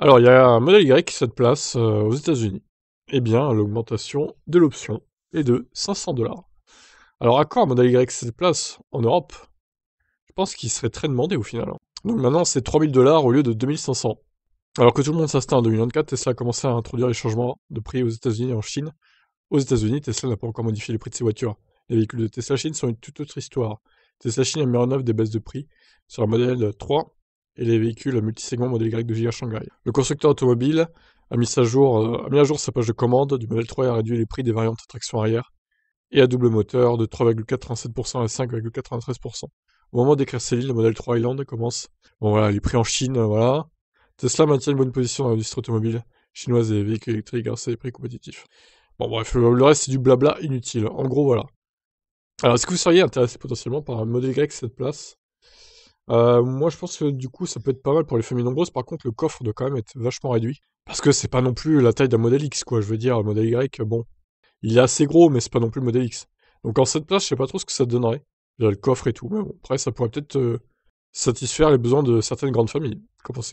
Alors, il y a un modèle Y qui se place euh, aux États-Unis. Eh bien, l'augmentation de l'option est de 500 dollars. Alors, à quoi un modèle Y se place en Europe Je pense qu'il serait très demandé au final. Hein. Donc maintenant, c'est 3000 dollars au lieu de 2500. Alors que tout le monde s'installe en 2024, Tesla a commencé à introduire les changements de prix aux États-Unis et en Chine. Aux États-Unis, Tesla n'a pas encore modifié les prix de ses voitures. Les véhicules de Tesla Chine sont une toute autre histoire. Tesla Chine a mis en œuvre des baisses de prix sur le modèle 3 et les véhicules multisegment modèle Y de Giga Shanghai. Le constructeur automobile euh, a mis, à jour, sa page de commande du modèle 3 et a réduit les prix des variantes à traction arrière et à double moteur de 3,87% à 5,93%. Au moment ces lignes, le modèle 3 Island commence. Bon voilà, les prix en Chine, euh, voilà. Tesla maintient une bonne position dans l'industrie automobile chinoise et les véhicules électriques grâce à des prix compétitifs. Bon bref, le reste c'est du blabla inutile. En gros voilà. Alors est-ce que vous seriez intéressé potentiellement par un modèle Y cette place euh, moi, je pense que du coup, ça peut être pas mal pour les familles nombreuses. Par contre, le coffre doit quand même être vachement réduit. Parce que c'est pas non plus la taille d'un modèle X, quoi. Je veux dire, le modèle Y, bon, il est assez gros, mais c'est pas non plus le modèle X. Donc en cette place, je sais pas trop ce que ça donnerait. le coffre et tout, mais bon, après, ça pourrait peut-être euh, satisfaire les besoins de certaines grandes familles. Qu'en pensez-vous